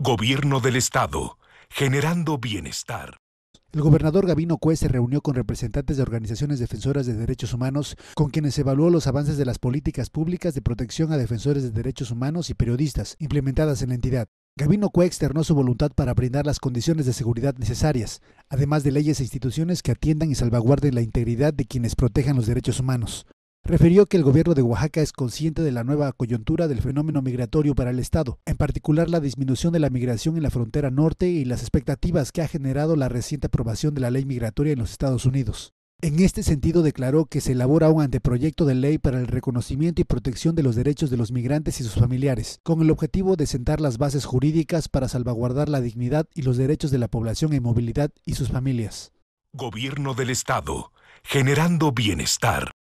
Gobierno del Estado, generando bienestar. El gobernador Gabino Cue se reunió con representantes de organizaciones defensoras de derechos humanos, con quienes evaluó los avances de las políticas públicas de protección a defensores de derechos humanos y periodistas implementadas en la entidad. Gabino Cue externó su voluntad para brindar las condiciones de seguridad necesarias, además de leyes e instituciones que atiendan y salvaguarden la integridad de quienes protejan los derechos humanos refirió que el gobierno de Oaxaca es consciente de la nueva coyuntura del fenómeno migratorio para el Estado, en particular la disminución de la migración en la frontera norte y las expectativas que ha generado la reciente aprobación de la ley migratoria en los Estados Unidos. En este sentido, declaró que se elabora un anteproyecto de ley para el reconocimiento y protección de los derechos de los migrantes y sus familiares, con el objetivo de sentar las bases jurídicas para salvaguardar la dignidad y los derechos de la población en movilidad y sus familias. Gobierno del Estado, generando bienestar.